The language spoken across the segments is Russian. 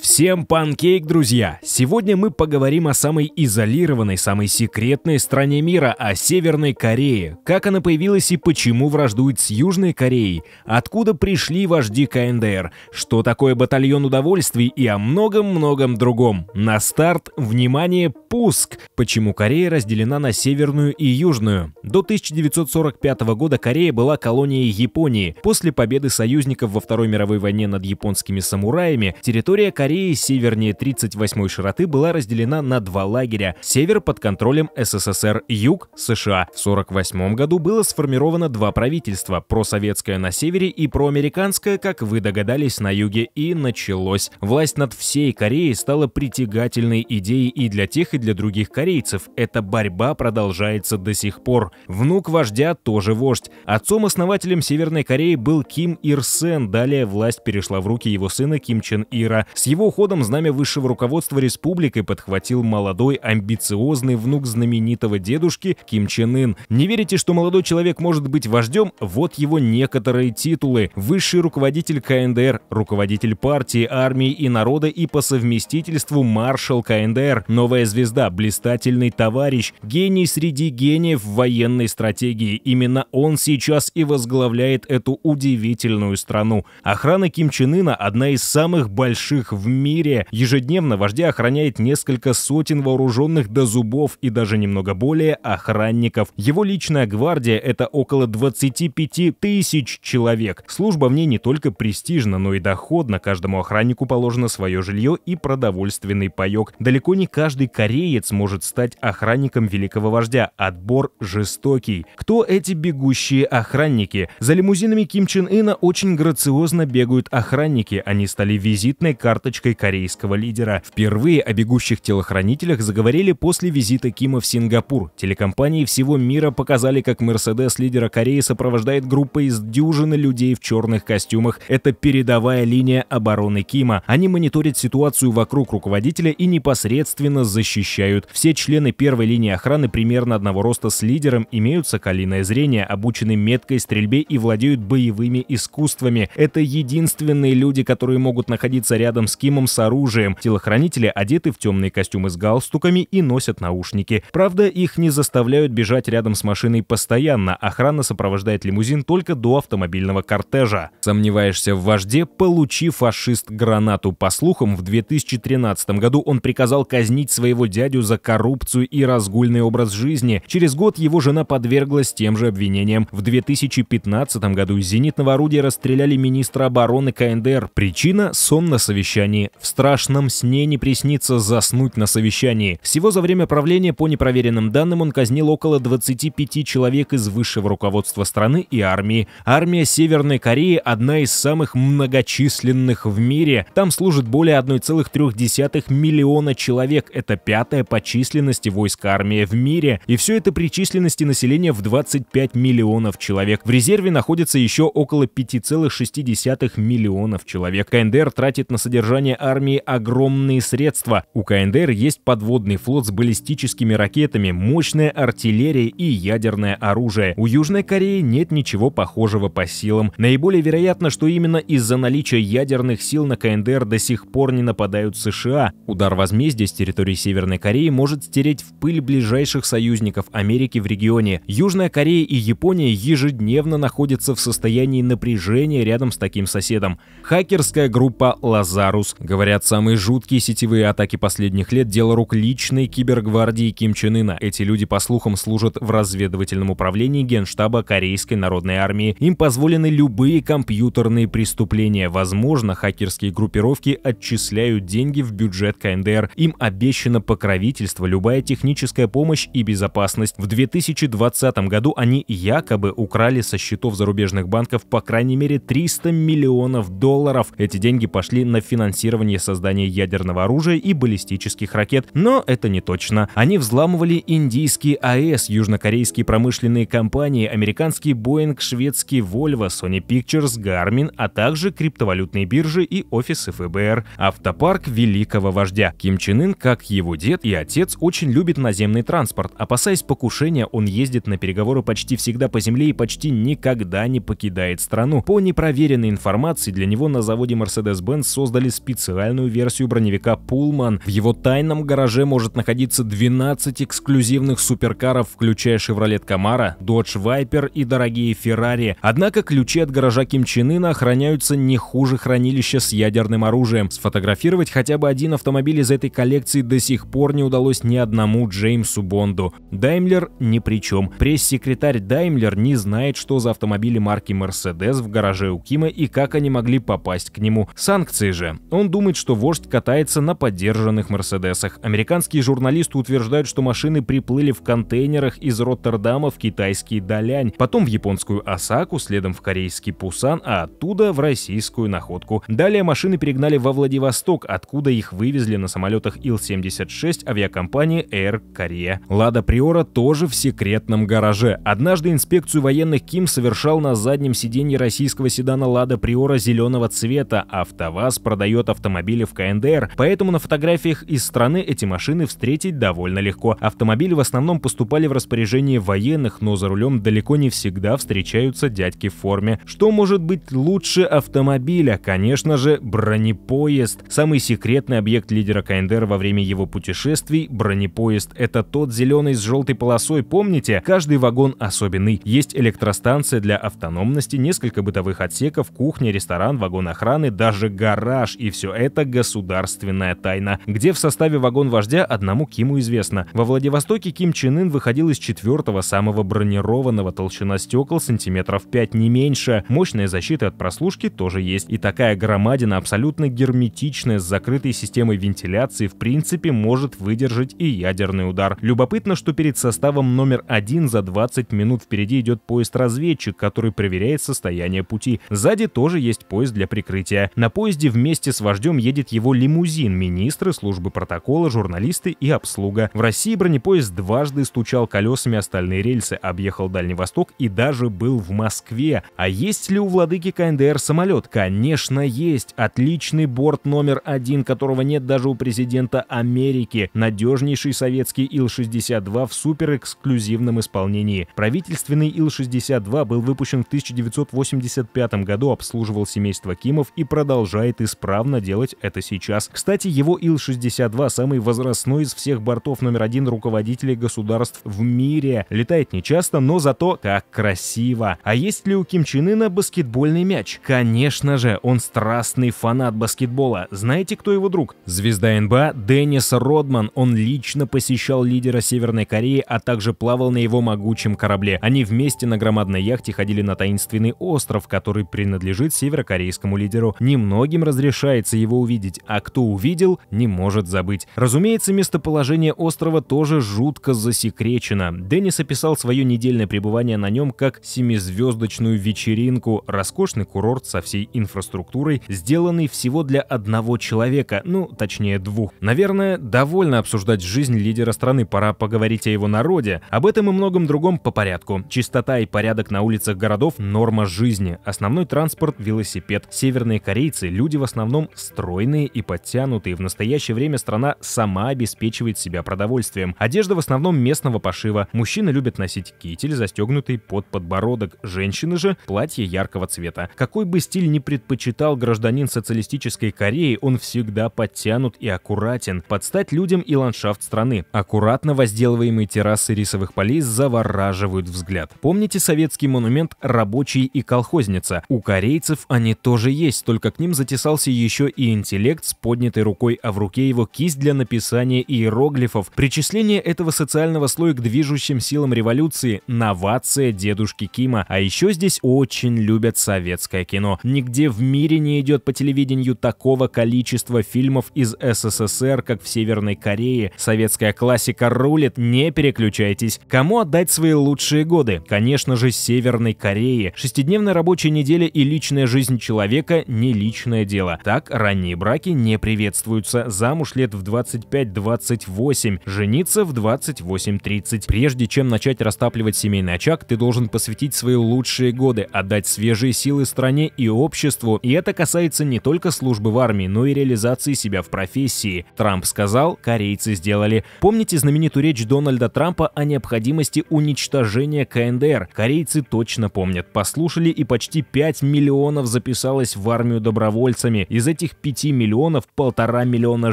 Всем панкейк, друзья! Сегодня мы поговорим о самой изолированной, самой секретной стране мира, о Северной Корее. Как она появилась и почему враждует с Южной Кореей? Откуда пришли вожди КНДР? Что такое батальон удовольствий и о многом-многом другом? На старт, внимание, пуск! Почему Корея разделена на Северную и Южную? До 1945 года Корея была колонией Японии. После победы союзников во Второй мировой войне над японскими самураями территория Кореи Кореи севернее 38-й широты была разделена на два лагеря. Север под контролем СССР, юг – США. В 48-м году было сформировано два правительства – просоветское на севере и проамериканское, как вы догадались, на юге, и началось. Власть над всей Кореей стала притягательной идеей и для тех, и для других корейцев. Эта борьба продолжается до сих пор. Внук вождя тоже вождь. Отцом-основателем Северной Кореи был Ким Ир Сен, далее власть перешла в руки его сына Ким Чен Ира. С его уходом знамя высшего руководства республикой подхватил молодой, амбициозный внук знаменитого дедушки Ким Чен Ын. Не верите, что молодой человек может быть вождем? Вот его некоторые титулы. Высший руководитель КНДР, руководитель партии, армии и народа и по совместительству маршал КНДР, новая звезда, блистательный товарищ, гений среди гениев в военной стратегии. Именно он сейчас и возглавляет эту удивительную страну. Охрана Ким Чен Ына – одна из самых больших в в мире. Ежедневно вождя охраняет несколько сотен вооруженных до зубов и даже немного более охранников. Его личная гвардия – это около 25 тысяч человек. Служба в ней не только престижна, но и доходна. Каждому охраннику положено свое жилье и продовольственный паек. Далеко не каждый кореец может стать охранником великого вождя. Отбор жестокий. Кто эти бегущие охранники? За лимузинами Ким Чен Ына очень грациозно бегают охранники. Они стали визитной карточкой дочкой корейского лидера. Впервые о бегущих телохранителях заговорили после визита Кима в Сингапур. Телекомпании всего мира показали, как Мерседес лидера Кореи сопровождает группа из дюжины людей в черных костюмах. Это передовая линия обороны Кима. Они мониторят ситуацию вокруг руководителя и непосредственно защищают. Все члены первой линии охраны примерно одного роста с лидером имеют соколиное зрение, обучены меткой стрельбе и владеют боевыми искусствами. Это единственные люди, которые могут находиться рядом с Хакимом с оружием. Телохранители одеты в темные костюмы с галстуками и носят наушники. Правда, их не заставляют бежать рядом с машиной постоянно. Охрана сопровождает лимузин только до автомобильного кортежа. Сомневаешься в вожде? Получи фашист гранату. По слухам, в 2013 году он приказал казнить своего дядю за коррупцию и разгульный образ жизни. Через год его жена подверглась тем же обвинениям. В 2015 году из зенитного орудия расстреляли министра обороны КНДР. Причина – сон на совещании они в страшном сне не приснится заснуть на совещании. Всего за время правления, по непроверенным данным, он казнил около 25 человек из высшего руководства страны и армии. Армия Северной Кореи – одна из самых многочисленных в мире. Там служит более 1,3 миллиона человек. Это пятая по численности войск армии в мире. И все это при численности населения в 25 миллионов человек. В резерве находится еще около 5,6 миллионов человек. КНДР тратит на содержание содержание армии огромные средства. У КНДР есть подводный флот с баллистическими ракетами, мощная артиллерия и ядерное оружие. У Южной Кореи нет ничего похожего по силам. Наиболее вероятно, что именно из-за наличия ядерных сил на КНДР до сих пор не нападают США. Удар возмездия с территории Северной Кореи может стереть в пыль ближайших союзников Америки в регионе. Южная Корея и Япония ежедневно находятся в состоянии напряжения рядом с таким соседом. Хакерская группа Лазарус Беларусь. Говорят, самые жуткие сетевые атаки последних лет – дело рук личной кибергвардии Ким Чен Ына. Эти люди, по слухам, служат в разведывательном управлении Генштаба Корейской народной армии. Им позволены любые компьютерные преступления. Возможно, хакерские группировки отчисляют деньги в бюджет КНДР. Им обещано покровительство, любая техническая помощь и безопасность. В 2020 году они якобы украли со счетов зарубежных банков по крайней мере 300 миллионов долларов. Эти деньги пошли на финансирование финансирование создания ядерного оружия и баллистических ракет, но это не точно. Они взламывали индийские АЭС, южнокорейские промышленные компании, американский Boeing, шведский Volvo, Sony Pictures, Garmin, а также криптовалютные биржи и офисы ФБР. Автопарк великого вождя. Ким Чен Ын, как его дед и отец, очень любит наземный транспорт. Опасаясь покушения, он ездит на переговоры почти всегда по земле и почти никогда не покидает страну. По непроверенной информации, для него на заводе Mercedes-Benz создали специальную специальную версию броневика «Пулман». В его тайном гараже может находиться 12 эксклюзивных суперкаров, включая Chevrolet Camaro, Dodge Viper и дорогие Ferrari. Однако ключи от гаража Ким Чен Ына охраняются не хуже хранилища с ядерным оружием. Сфотографировать хотя бы один автомобиль из этой коллекции до сих пор не удалось ни одному Джеймсу Бонду. Даймлер ни при чем. Пресс-секретарь Даймлер не знает, что за автомобили марки Mercedes в гараже у Кима и как они могли попасть к нему. Санкции же. Он думает, что вождь катается на поддержанных Мерседесах. Американские журналисты утверждают, что машины приплыли в контейнерах из Роттердама в китайский Далянь, потом в японскую Осаку, следом в корейский Пусан, а оттуда в российскую находку. Далее машины перегнали во Владивосток, откуда их вывезли на самолетах Ил-76 авиакомпании Air Korea. Лада Приора тоже в секретном гараже. Однажды инспекцию военных Ким совершал на заднем сиденье российского седана Лада Приора зеленого цвета. Автоваз продает идет автомобиля в КНДР, поэтому на фотографиях из страны эти машины встретить довольно легко. Автомобили в основном поступали в распоряжение военных, но за рулем далеко не всегда встречаются дядьки в форме. Что может быть лучше автомобиля? Конечно же, бронепоезд. Самый секретный объект лидера КНДР во время его путешествий – бронепоезд. Это тот зеленый с желтой полосой, помните? Каждый вагон особенный. Есть электростанция для автономности, несколько бытовых отсеков, кухня, ресторан, вагон охраны, даже гараж и все это государственная тайна, где в составе вагон вождя одному Киму известно. Во Владивостоке Ким Чен Ын выходил из четвертого самого бронированного, толщина стекол сантиметров 5 не меньше. Мощная защита от прослушки тоже есть. И такая громадина абсолютно герметичная с закрытой системой вентиляции в принципе может выдержать и ядерный удар. Любопытно, что перед составом номер один за 20 минут впереди идет поезд-разведчик, который проверяет состояние пути. Сзади тоже есть поезд для прикрытия. На поезде вместе с вождем едет его лимузин, министры, службы протокола, журналисты и обслуга. В России бронепоезд дважды стучал колесами остальные рельсы, объехал Дальний Восток и даже был в Москве. А есть ли у владыки КНДР самолет? Конечно, есть. Отличный борт номер один, которого нет даже у президента Америки. Надежнейший советский Ил-62 в суперэксклюзивном исполнении. Правительственный Ил-62 был выпущен в 1985 году, обслуживал семейство Кимов и продолжает исправно явно делать это сейчас. Кстати, его Ил-62 самый возрастной из всех бортов номер один руководителей государств в мире. Летает нечасто, но зато как красиво. А есть ли у Ким Чен Ына баскетбольный мяч? Конечно же, он страстный фанат баскетбола. Знаете, кто его друг? Звезда НБА Деннис Родман. Он лично посещал лидера Северной Кореи, а также плавал на его могучем корабле. Они вместе на громадной яхте ходили на таинственный остров, который принадлежит северокорейскому лидеру. Немногим разрешает пытается его увидеть, а кто увидел, не может забыть. Разумеется, местоположение острова тоже жутко засекречено. Деннис описал свое недельное пребывание на нем как семизвездочную вечеринку, роскошный курорт со всей инфраструктурой, сделанный всего для одного человека, ну, точнее двух. Наверное, довольно обсуждать жизнь лидера страны, пора поговорить о его народе. Об этом и многом другом по порядку. Чистота и порядок на улицах городов – норма жизни. Основной транспорт – велосипед. Северные корейцы – люди в основном целом стройные и подтянутые. В настоящее время страна сама обеспечивает себя продовольствием. Одежда в основном местного пошива. Мужчины любят носить китель, застегнутый под подбородок. Женщины же – платье яркого цвета. Какой бы стиль ни предпочитал гражданин социалистической Кореи, он всегда подтянут и аккуратен. Подстать людям и ландшафт страны. Аккуратно возделываемые террасы рисовых полей завораживают взгляд. Помните советский монумент «Рабочий и колхозница»? У корейцев они тоже есть, только к ним затесался еще еще и интеллект с поднятой рукой, а в руке его кисть для написания иероглифов. Причисление этого социального слоя к движущим силам революции – новация дедушки Кима. А еще здесь очень любят советское кино. Нигде в мире не идет по телевидению такого количества фильмов из СССР, как в Северной Корее. Советская классика рулит, не переключайтесь. Кому отдать свои лучшие годы? Конечно же, Северной Корее. Шестидневная рабочая неделя и личная жизнь человека – не личное дело. Так брак, ранние браки не приветствуются, замуж лет в 25-28, жениться в 28-30. Прежде чем начать растапливать семейный очаг, ты должен посвятить свои лучшие годы, отдать свежие силы стране и обществу, и это касается не только службы в армии, но и реализации себя в профессии. Трамп сказал, корейцы сделали. Помните знаменитую речь Дональда Трампа о необходимости уничтожения КНДР? Корейцы точно помнят. Послушали и почти 5 миллионов записалось в армию добровольцами. Из этих этих 5 миллионов полтора миллиона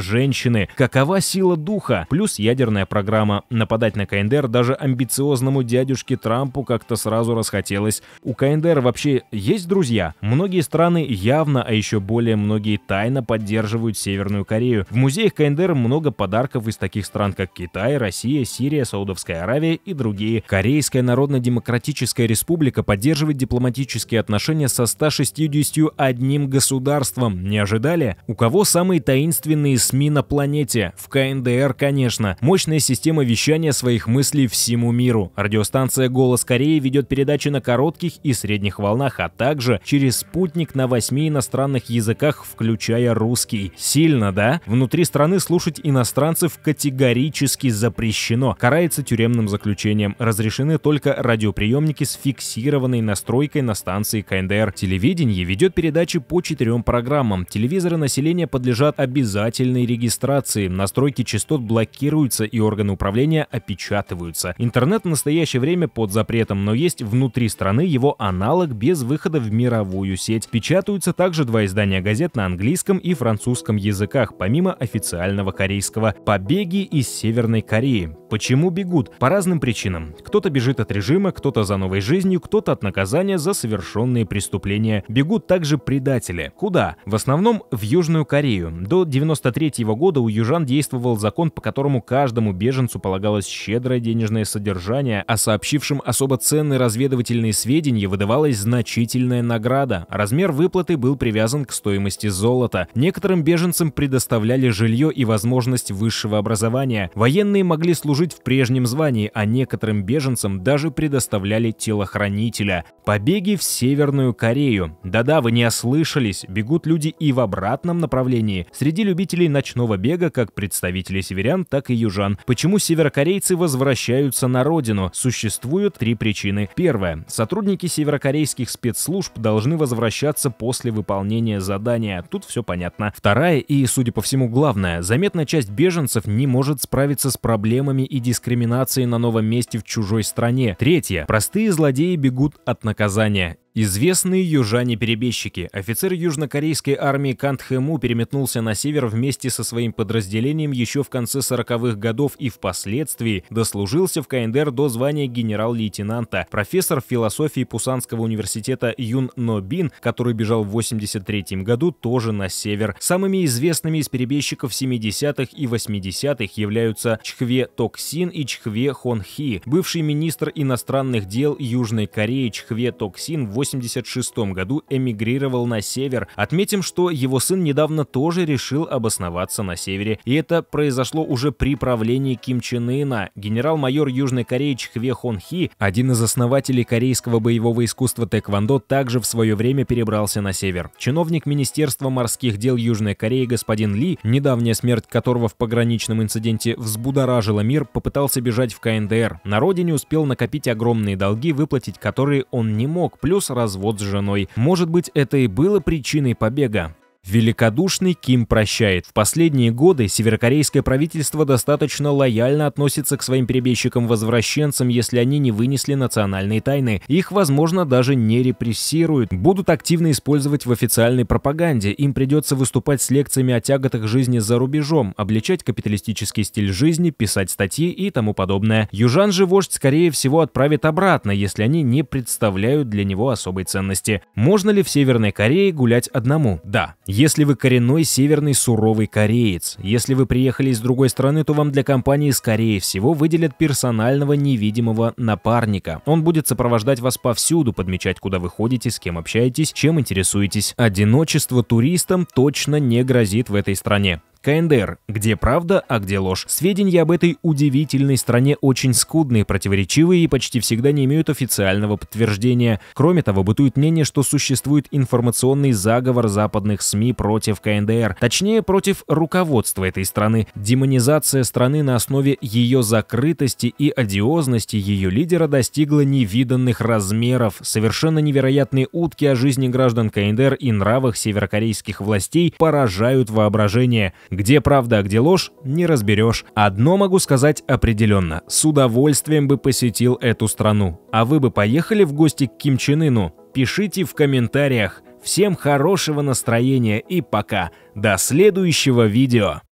женщины. Какова сила духа? Плюс ядерная программа. Нападать на КНДР даже амбициозному дядюшке Трампу как-то сразу расхотелось. У КНДР вообще есть друзья? Многие страны явно, а еще более многие тайно поддерживают Северную Корею. В музеях КНДР много подарков из таких стран, как Китай, Россия, Сирия, Саудовская Аравия и другие. Корейская Народно-Демократическая Республика поддерживает дипломатические отношения со одним государством. Неожиданно ожидали, у кого самые таинственные СМИ на планете, в КНДР, конечно, мощная система вещания своих мыслей всему миру. Радиостанция «Голос Кореи» ведет передачи на коротких и средних волнах, а также через спутник на восьми иностранных языках, включая русский. Сильно, да? Внутри страны слушать иностранцев категорически запрещено, карается тюремным заключением. Разрешены только радиоприемники с фиксированной настройкой на станции КНДР. Телевидение ведет передачи по четырем программам телевизоры населения подлежат обязательной регистрации, настройки частот блокируются и органы управления опечатываются. Интернет в настоящее время под запретом, но есть внутри страны его аналог без выхода в мировую сеть. Печатаются также два издания газет на английском и французском языках, помимо официального корейского. Побеги из Северной Кореи. Почему бегут? По разным причинам. Кто-то бежит от режима, кто-то за новой жизнью, кто-то от наказания за совершенные преступления. Бегут также предатели. Куда? В основном основном в Южную Корею. До 1993 -го года у южан действовал закон, по которому каждому беженцу полагалось щедрое денежное содержание, а сообщившим особо ценные разведывательные сведения выдавалась значительная награда. Размер выплаты был привязан к стоимости золота. Некоторым беженцам предоставляли жилье и возможность высшего образования. Военные могли служить в прежнем звании, а некоторым беженцам даже предоставляли телохранителя. Побеги в Северную Корею. Да-да, вы не ослышались, бегут люди и в обратном направлении среди любителей ночного бега, как представители северян, так и южан. Почему северокорейцы возвращаются на родину? Существуют три причины. Первое. Сотрудники северокорейских спецслужб должны возвращаться после выполнения задания. Тут все понятно. Вторая и, судя по всему, главная: Заметная часть беженцев не может справиться с проблемами и дискриминацией на новом месте в чужой стране. Третье. Простые злодеи бегут от наказания. Известные южане-перебежчики, офицер южнокорейской армии Кант Хэму переметнулся на север вместе со своим подразделением еще в конце 40-х годов и впоследствии дослужился в КНДР до звания генерал-лейтенанта. Профессор философии Пусанского университета Юн Нобин, который бежал в 83 году, тоже на север. Самыми известными из перебежчиков 70-х и 80-х являются Чхве Токсин и Чхве Хон Хи, Бывший министр иностранных дел Южной Кореи Чхве Токсин в 1986 году эмигрировал на север. Отметим, что его сын недавно тоже решил обосноваться на севере, и это произошло уже при правлении Ким Чен Ына. Генерал-майор Южной Кореи Чхве Хон Хи, один из основателей корейского боевого искусства тэквондо, также в свое время перебрался на север. Чиновник Министерства морских дел Южной Кореи господин Ли, недавняя смерть которого в пограничном инциденте взбудоражила мир, попытался бежать в КНДР. На родине успел накопить огромные долги, выплатить которые он не мог, плюс развод с женой. Может быть, это и было причиной побега. Великодушный Ким прощает. В последние годы северокорейское правительство достаточно лояльно относится к своим перебежчикам-возвращенцам, если они не вынесли национальные тайны. Их, возможно, даже не репрессируют. Будут активно использовать в официальной пропаганде. Им придется выступать с лекциями о тяготах жизни за рубежом, обличать капиталистический стиль жизни, писать статьи и тому подобное. Южан же вождь, скорее всего, отправит обратно, если они не представляют для него особой ценности. Можно ли в Северной Корее гулять одному? Да. Если вы коренной северный суровый кореец, если вы приехали из другой страны, то вам для компании, скорее всего, выделят персонального невидимого напарника. Он будет сопровождать вас повсюду, подмечать, куда вы ходите, с кем общаетесь, чем интересуетесь. Одиночество туристам точно не грозит в этой стране. КНДР, где правда, а где ложь. Сведения об этой удивительной стране очень скудные, противоречивые и почти всегда не имеют официального подтверждения. Кроме того, бытует мнение, что существует информационный заговор западных СМИ против КНДР, точнее против руководства этой страны. Демонизация страны на основе ее закрытости и одиозности ее лидера достигла невиданных размеров. Совершенно невероятные утки о жизни граждан КНДР и нравах северокорейских властей поражают воображение. Где правда, а где ложь, не разберешь. Одно могу сказать определенно. С удовольствием бы посетил эту страну. А вы бы поехали в гости к Ким Чен Ыну? Пишите в комментариях. Всем хорошего настроения и пока. До следующего видео.